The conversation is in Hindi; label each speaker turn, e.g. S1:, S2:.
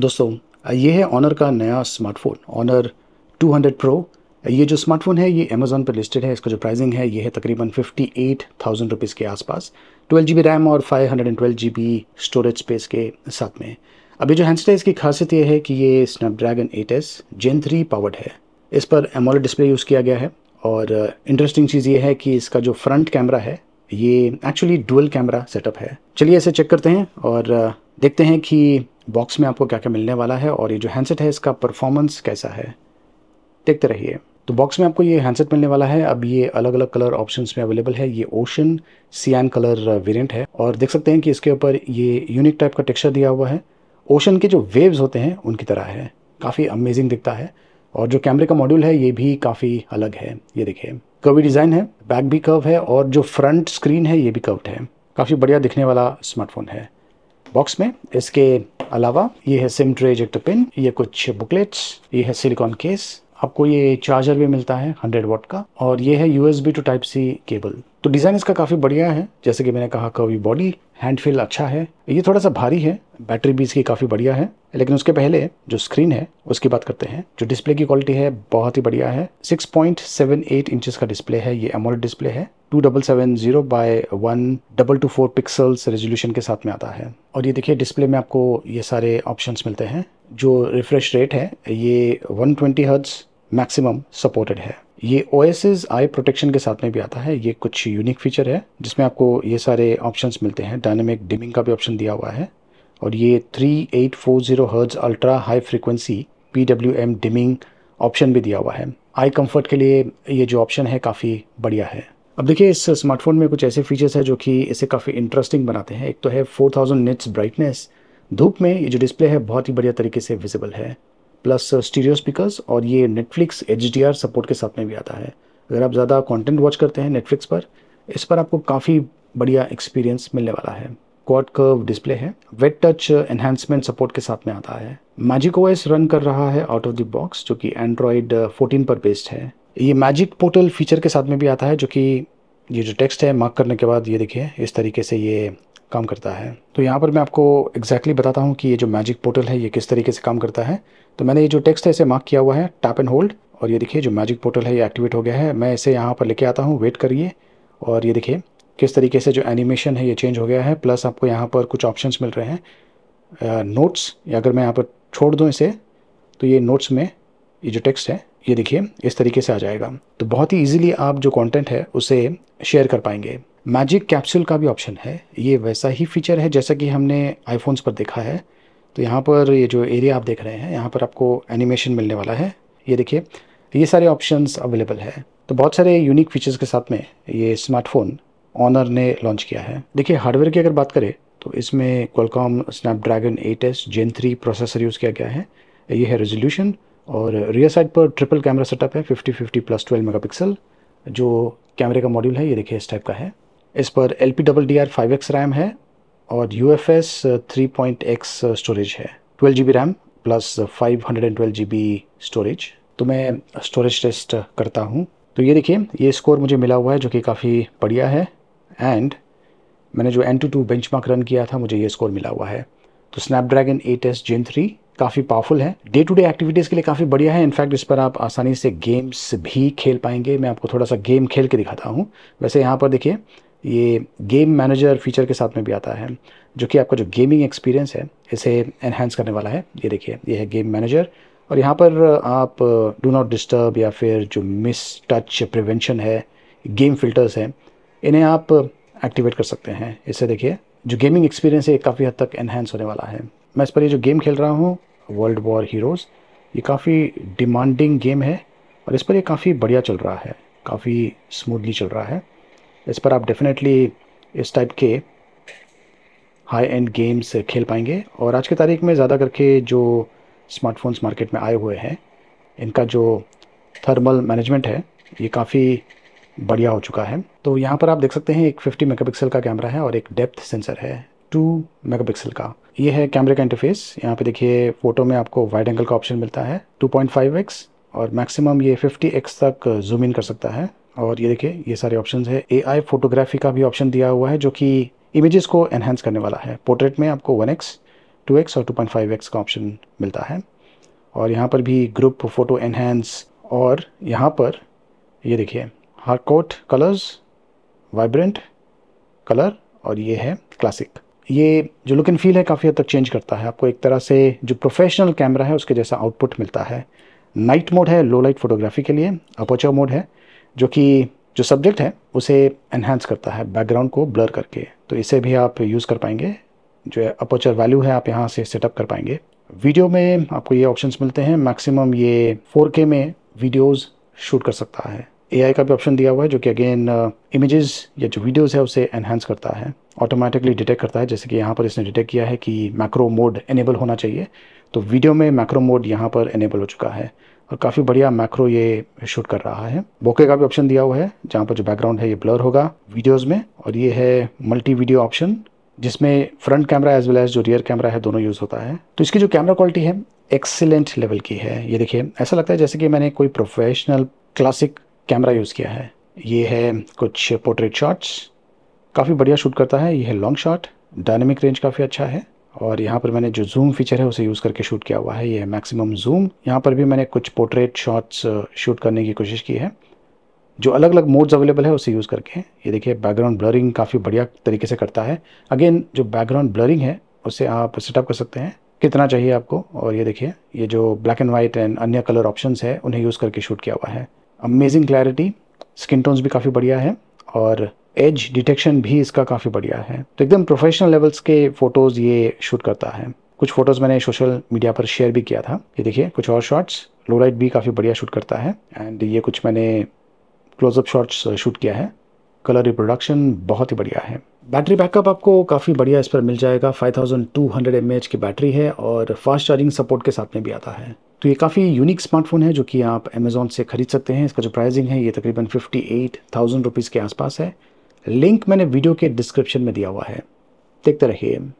S1: दोस्तों ये है ऑनर का नया स्मार्टफोन ऑनर 200 प्रो ये जो स्मार्टफोन है ये अमेज़ोन पर लिस्टेड है इसका जो प्राइसिंग है ये है तकरीबन 58,000 रुपीज़ के आसपास 12 बी रैम और 512 जीबी स्टोरेज स्पेस के साथ में अभी जो हैंडसेट है इसकी खासियत ये है कि ये स्नैपड्रैगन 8s जेन थ्री पावर्ड है इस पर एमोल डिस्प्ले यूज़ किया गया है और इंटरेस्टिंग uh, चीज़ ये है कि इसका जो फ्रंट कैमरा है ये एक्चुअली डुअल कैमरा सेटअप है चलिए इसे चेक करते हैं और uh, देखते हैं कि बॉक्स में आपको क्या क्या मिलने वाला है और ये जो हैंडसेट है इसका परफॉर्मेंस कैसा है देखते रहिए तो बॉक्स में आपको ये हैंडसेट मिलने वाला है अब ये अलग अलग कलर ऑप्शन में अवेलेबल है ये ओशन सियान कलर वेरियंट है और देख सकते हैं कि इसके ऊपर ये यूनिक टाइप का टेक्स्चर दिया हुआ है ओशन के जो वेव्स होते हैं उनकी तरह है काफ़ी अमेजिंग दिखता है और जो कैमरे का मॉड्यूल है ये भी काफ़ी अलग है ये देखिए कवी डिज़ाइन है बैक भी कर्व है और जो फ्रंट स्क्रीन है ये भी कर्व्ड है काफ़ी बढ़िया दिखने वाला स्मार्टफोन है बॉक्स में इसके अलावा ये है सिम ट्रे इजेक्टर पिन ये कुछ बुकलेट्स ये है सिलिकॉन केस आपको ये चार्जर भी मिलता है 100 वॉट का और ये है USB two type C cable तो डिज़ाइन इसका काफ़ी बढ़िया है जैसे कि मैंने कहा कभी बॉडी हैंड फील अच्छा है ये थोड़ा सा भारी है बैटरी भी इसकी काफ़ी बढ़िया है लेकिन उसके पहले जो स्क्रीन है उसकी बात करते हैं जो डिस्प्ले की क्वालिटी है बहुत ही बढ़िया है 6.78 इंचेस का डिस्प्ले है ये एमोल डिस्प्ले है two double seven zero by one double two four pixels resolution के साथ में आता है और ये देखिए डिस्प्ले में आपको ये सारे ऑप्शंस मिलते हैं जो रिफ्रेश रेट है ये 120 हर्ट्ज मैक्सिमम सपोर्टेड है ये O S S I protection के साथ में भी आता है ये कुछ यूनिक फीचर है जिसमें आपको ये सारे ऑप्शंस मिलते हैं डायनामिक डिमिंग का भी ऑप्शन दिया हुआ है और ये three eight four zero hertz ultra high frequency P W M dimming option भी दिया हुआ है आई कंफर्ट के लिए ये जो ऑप्शन है काफ़ी बढ़िया है अब देखिए इस स्मार्टफोन में कुछ ऐसे फीचर्स हैं जो कि इसे काफ़ी इंटरेस्टिंग बनाते हैं एक तो है फोर थाउजेंड निट्स ब्राइटनेस धूप में ये जो डिस्प्ले है बहुत ही बढ़िया तरीके से विजिबल है प्लस स्टीरियो स्पीकर्स और ये नेटफ्लिक्स एच सपोर्ट के साथ में भी आता है अगर आप ज़्यादा कंटेंट वॉच करते हैं नेटफ्लिक्स पर इस पर आपको काफ़ी बढ़िया एक्सपीरियंस मिलने वाला है क्वाड कर्व डिस्प्ले है वेट टच एनहेंसमेंट सपोर्ट के साथ में आता है मैजिक ओएस रन कर रहा है आउट ऑफ द बॉक्स जो कि एंड्रॉयड 14 पर बेस्ड है ये मैजिक पोर्टल फीचर के साथ में भी आता है जो कि ये जो टेक्स्ट है मार्क करने के बाद ये देखिए इस तरीके से ये काम करता है तो यहाँ पर मैं आपको एग्जैक्टली exactly बताता हूँ कि ये जो मैजिक पोर्टल है ये किस तरीके से काम करता है तो मैंने ये जो टेक्स्ट है इसे मार्क किया हुआ है टैप एंड होल्ड और ये देखिए जो मैजिक पोर्टल है ये एक्टिवेट हो गया है मैं इसे यहाँ पर लेके आता हूँ वेट करिए और ये देखिए किस तरीके से जो एनिमेशन है ये चेंज हो गया है प्लस आपको यहाँ पर कुछ ऑप्शन मिल रहे हैं नोट्स uh, अगर मैं यहाँ पर छोड़ दूँ इसे तो ये नोट्स में ये जो टेक्स्ट है ये देखिए इस तरीके से आ जाएगा तो बहुत ही ईजिली आप जो कॉन्टेंट है उसे शेयर कर पाएंगे मैजिक कैप्सूल का भी ऑप्शन है ये वैसा ही फीचर है जैसा कि हमने आईफोन्स पर देखा है तो यहाँ पर ये जो एरिया आप देख रहे हैं यहाँ पर आपको एनिमेशन मिलने वाला है ये देखिए ये सारे ऑप्शंस अवेलेबल है तो बहुत सारे यूनिक फीचर्स के साथ में ये स्मार्टफोन ऑनर ने लॉन्च किया है देखिए हार्डवेयर की अगर बात करें तो इसमें Qualcomm Snapdragon eight S gen three processor use किया गया है ये है रेजोल्यूशन और रियर साइड पर ट्रिपल कैमरा सेटअप है fifty fifty plus twelve mega जो कैमरे का मॉड्यूल है ये देखिए इस टाइप का है इस पर L P double D R five X RAM है और U F S three point X storage है twelve G B RAM plus five hundred and twelve G B storage तो मैं स्टोरेज uh, टेस्ट uh, करता हूँ तो ये देखिए ये स्कोर मुझे मिला हुआ है जो कि काफ़ी बढ़िया है एंड मैंने जो AnTuTu benchmark run किया था मुझे ये स्कोर मिला हुआ है तो Snapdragon eight S gen three काफ़ी पावरफुल है डे टू डे एक्टिविटीज़ के लिए काफ़ी बढ़िया है इनफैक्ट इस पर आप आसानी से गेम्स भी खेल पाएंगे मैं आपको थोड़ा सा गेम खेल के दिखाता हूँ वैसे यहाँ पर देखिए ये गेम मैनेजर फीचर के साथ में भी आता है जो कि आपका जो गेमिंग एक्सपीरियंस है इसे एनहेंस करने वाला है ये देखिए ये है गेम मैनेजर और यहाँ पर आप डू नॉट डिस्टर्ब या फिर जो मिस टच प्रिवेंशन है गेम फिल्टर्स हैं इन्हें आप एक्टिवेट कर सकते हैं इसे देखिए जो गेमिंग एक्सपीरियंस है काफ़ी हद तक एनहेंस होने वाला है मैं इस पर ये जो गेम खेल रहा हूँ वर्ल्ड वॉर हीरोज़ ये काफ़ी डिमांडिंग गेम है और इस पर ये काफ़ी बढ़िया चल रहा है काफ़ी स्मूथली चल रहा है इस पर आप डेफिनेटली इस टाइप के हाई एंड गेम्स खेल पाएंगे और आज की तारीख में ज़्यादा करके जो स्मार्टफोन्स मार्केट में आए हुए हैं इनका जो थर्मल मैनेजमेंट है ये काफ़ी बढ़िया हो चुका है तो यहाँ पर आप देख सकते हैं एक 50 मेगापिक्सल का कैमरा है और एक डेप्थ सेंसर है 2 मेगापिक्सल का ये है कैमरे का इंटरफेस यहाँ पे देखिए फ़ोटो में आपको वाइड एंगल का ऑप्शन मिलता है 2.5x और मैक्सिमम ये 50x तक जूम इन कर सकता है और ये देखिए ये सारे ऑप्शन है ए फोटोग्राफी का भी ऑप्शन दिया हुआ है जो कि इमेजेस को एनहेंस करने वाला है पोर्ट्रेट में आपको वन एक्स टू एक्स और टू पॉइंट फाइव एक्स का ऑप्शन मिलता है और यहाँ पर भी ग्रुप फोटो एनहेंस और यहाँ पर ये देखिए हार्कोट कलर्स वाइब्रेंट कलर और ये है क्लासिक ये जो लुक एंड फील है काफ़ी हद तक चेंज करता है आपको एक तरह से जो प्रोफेशनल कैमरा है उसके जैसा आउटपुट मिलता है नाइट मोड है लो लाइट फोटोग्राफी के लिए अपोचर मोड है जो कि जो सब्जेक्ट है उसे एनहेंस करता है बैकग्राउंड को ब्लर करके तो इसे भी आप यूज़ कर पाएंगे जो अपोचर वैल्यू है आप यहाँ से सेटअप कर पाएंगे वीडियो में आपको ये ऑप्शंस मिलते हैं मैक्सिमम ये 4K में वीडियोस शूट कर सकता है ए का भी ऑप्शन दिया हुआ है जो कि अगेन इमेजेस uh, या जो वीडियोस है उसे एनहेंस करता है ऑटोमेटिकली डिटेक्ट करता है जैसे कि यहाँ पर इसने डिटेक्ट किया है कि मैक्रो मोड एनेबल होना चाहिए तो वीडियो में मैक्रो मोड यहाँ पर एनेबल हो चुका है और काफ़ी बढ़िया मैक्रो ये शूट कर रहा है बोके का भी ऑप्शन दिया हुआ है जहाँ पर जो बैकग्राउंड है ये ब्लर होगा वीडियोज़ में और ये है मल्टी वीडियो ऑप्शन जिसमें front camera as well as जो रियर कैमरा है दोनों यूज़ होता है तो इसकी जो कैमरा क्वालिटी है एक्सेलेंट लेवल की है ये देखिए ऐसा लगता है जैसे कि मैंने कोई प्रोफेशनल क्लासिक कैमरा यूज़ किया है ये है कुछ पोर्ट्रेट शॉट्स काफ़ी बढ़िया शूट करता है ये है लॉन्ग शॉट डायनेमिक रेंज काफ़ी अच्छा है और यहाँ पर मैंने जो जूम फीचर है उसे यूज़ करके शूट किया हुआ है ये मैक्सिमम जूम यहाँ पर भी मैंने कुछ पोर्ट्रेट शॉट्स शूट करने की कोशिश की है जो अलग अलग मोड्स अवेलेबल है उसे यूज़ करके ये देखिए बैकग्राउंड ब्लरिंग काफ़ी बढ़िया तरीके से करता है अगेन जो बैकग्राउंड ब्लरिंग है उसे आप सेटअप कर सकते हैं कितना चाहिए आपको और ये देखिए ये जो ब्लैक एंड वाइट एंड अन्य कलर ऑप्शंस है उन्हें यूज़ करके शूट किया हुआ है अमेजिंग क्लैरिटी स्किन टोन्स भी काफ़ी बढ़िया है और एज डिटेक्शन भी इसका काफ़ी बढ़िया है तो एकदम प्रोफेशनल लेवल्स के फ़ोटोज़ ये शूट करता है कुछ फ़ोटोज़ मैंने सोशल मीडिया पर शेयर भी किया था ये देखिए कुछ और शॉट्स लोलाइट भी काफ़ी बढ़िया शूट करता है एंड ये कुछ मैंने क्लोजअप शॉट्स शूट किया है कलर रिप्रोडक्शन बहुत ही बढ़िया है बैटरी बैकअप आपको काफ़ी बढ़िया इस पर मिल जाएगा 5200 थाउजेंड की बैटरी है और फास्ट चार्जिंग सपोर्ट के साथ में भी आता है तो ये काफ़ी यूनिक स्मार्टफोन है जो कि आप अमेजोन से खरीद सकते हैं इसका जो प्राइसिंग है ये तकरीबन फिफ्टी एट थाउजेंड रुपीज़ के आसपास है लिंक मैंने वीडियो के डिस्क्रिप्शन में दिया हुआ है देखते रहिए